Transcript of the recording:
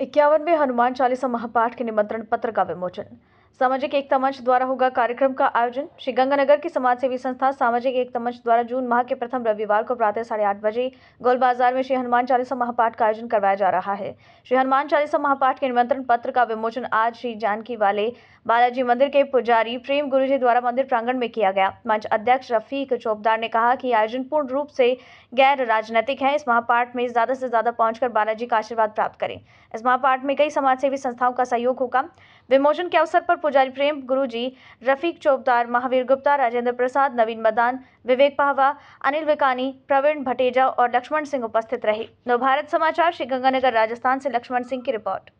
इक्यावनवे हनुमान चालीसा महापाठ के निमंत्रण पत्र का विमोचन सामाजिक एकता मंच द्वारा होगा कार्यक्रम का आयोजन श्रीगंगानगर की समाज सेवी संस्था सामाजिक एकता मंच द्वारा जून माह के प्रथम रविवार को प्रातः साढ़े आठ बजे गोल बाजार में श्री हनुमान चालीसा महापाठ का आयोजन करवाया जा रहा है श्री हनुमान चालीसा महापाठ के निमंत्रण पत्र का विमोचन आज श्री जानकी वाले बालाजी मंदिर के पुजारी प्रेम गुरु जी द्वारा मंदिर प्रांगण में किया गया मंच अध्यक्ष रफीक चौबदार ने कहा कि आयोजन पूर्ण रूप से गैर राजनीतिक है इस महापाठ में ज्यादा से ज्यादा पहुंचकर बालाजी का आशीर्वाद प्राप्त करें इस महापाठ में कई सेवी संस्थाओं का सहयोग होगा विमोचन के अवसर पर पुजारी प्रेम गुरुजी रफीक चौबदार महावीर गुप्ता राजेंद्र प्रसाद नवीन मदान विवेक पाहवा अनिल विकानी प्रवीण भटेजा और लक्ष्मण सिंह उपस्थित रहे नवभारत समाचार श्रीगंगानगर राजस्थान से लक्ष्मण सिंह की रिपोर्ट